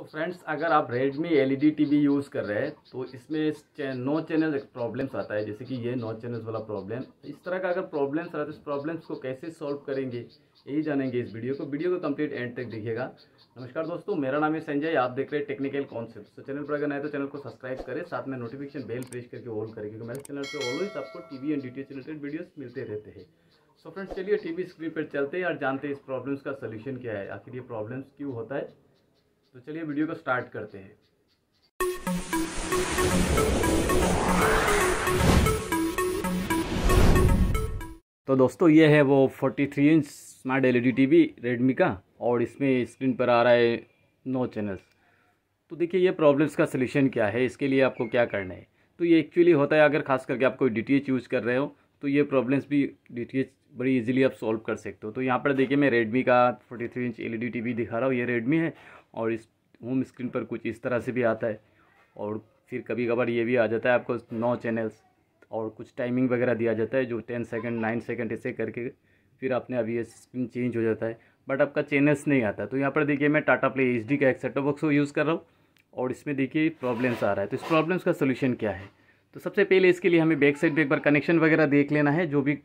so friends अगर आप Redmi L E use कर रहे हैं तो इसमें चे, नो चैनल प्रॉब्लम्स आता है जैसे कि ये नो चैनल्स वाला प्रॉब्लम इस तरह का अगर प्रॉब्लम्स रहता है इस प्रॉब्लम्स को कैसे सॉल्व करेंगे यही जानेंगे इस वीडियो को वीडियो को कंप्लीट एंड तक देखिएगा नमस्कार दोस्तों मेरा नाम है संजय आप देख रहे हैं टेक्निकल कॉन्सेप्ट तो चैनल पर अगर नए तो चैनल को सब्सक्राइब करें साथ में नोटिफिकेशन बेल प्रेस करके ऑल करें क्योंकि मेरे चैनल पर ऑलवेज आपको T V and D T related videos मिलते रहते हैं सो फ्रेंड्स चलिए टी वी स्क्रीन पर चलते हैं और जानते हैं इस प्रॉब्लम्स का सोल्यूशन क्या है आखिर ये प्रॉब्लम्स क्यों होता है तो चलिए वीडियो को स्टार्ट करते हैं तो दोस्तों ये है वो 43 inch smart LED TV Redmi का और इसमें स्क्रीन पर आ रहा है नो चैनल्स तो देखिए ये प्रॉब्लम्स का सलूशन क्या है इसके लिए आपको क्या करना है तो ये एक्चुअली होता है अगर खास करके आप कोई डी यूज़ कर रहे हो तो ये प्रॉब्लम्स भी डी बड़ी इजीली आप सॉल्व कर सकते हो तो यहाँ पर देखिए मैं रेडमी का 43 इंच एलईडी टीवी दिखा रहा हूँ ये रेडमी है और इस होम स्क्रीन पर कुछ इस तरह से भी आता है और फिर कभी कभार ये भी आ जाता है आपको नौ चैनल्स और कुछ टाइमिंग वगैरह दिया जाता है जो टेन सेकेंड नाइन सेकेंड ऐसे करके फिर आपने अभी ये स्क्रीन चेंज हो जाता है बट आपका चैनल्स नहीं आता तो यहाँ पर देखिए मैं टाटा प्ले एच का एक सेटअप बॉक्स यूज़ कर रहा हूँ और इसमें देखिए प्रॉब्लम्स आ रहा है तो इस प्रॉब्लम्स का सोल्यूशन क्या है तो सबसे पहले इसके लिए हमें बैक साइड पर एक बार कनेक्शन वगैरह देख लेना है जो भी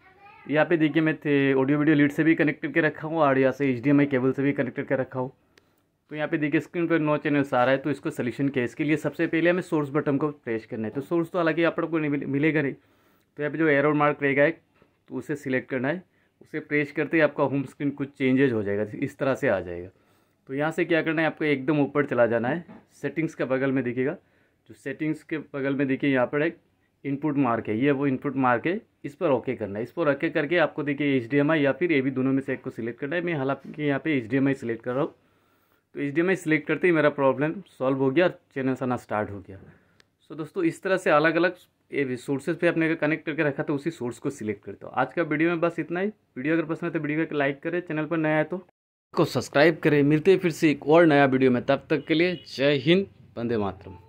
यहाँ पे देखिए मैं थे ऑडियो वीडियो लीड से भी कनेक्टेड कर रखा हूँ और यहाँ से एच केबल से भी कनेक्टेड कर रखा हूँ तो यहाँ पे देखिए स्क्रीन पर नो चैनल्स आ रहा है तो इसको सोल्यूशन क्या है इसके लिए सबसे पहले हमें सोर्स बटन को प्रेस करना है तो सोर्स तो हालांकि आप को मिलेगा नहीं तो यहाँ पे जो एरो मार्क रहेगा एक तो उसे सिलेक्ट करना है उसे प्रेस करते ही आपका होम स्क्रीन कुछ चेंजेज हो जाएगा इस तरह से आ जाएगा तो यहाँ से क्या करना है आपको एकदम ऊपर चला जाना है सेटिंग्स का बगल में दिखेगा जो सेटिंग्स के बगल में देखिए यहाँ पर एक इनपुट मार्क है ये वो इनपुट मार्क है इस पर ओके करना है इस पर ओके करके आपको देखिए एच या फिर ए भी दोनों में से एक को सिलेक्ट करना है मैं हालांकि यहाँ पे एच डी सिलेक्ट कर रहा हूँ तो एच डी सिलेक्ट करते ही मेरा प्रॉब्लम सॉल्व हो गया और चैनल आना स्टार्ट हो गया सो so, दोस्तों इस तरह से अलग अलग सोर्सेज पे आपने कनेक्ट करके रखा तो उसी सोर्स को सिलेक्ट करते हो आज का वीडियो में बस इतना ही वीडियो अगर पसंद है तो वीडियो को लाइक करें चैनल पर नया है तो को सब्सक्राइब करें मिलते हैं फिर से एक और नया वीडियो में तब तक के लिए जय हिंद वंदे मातरम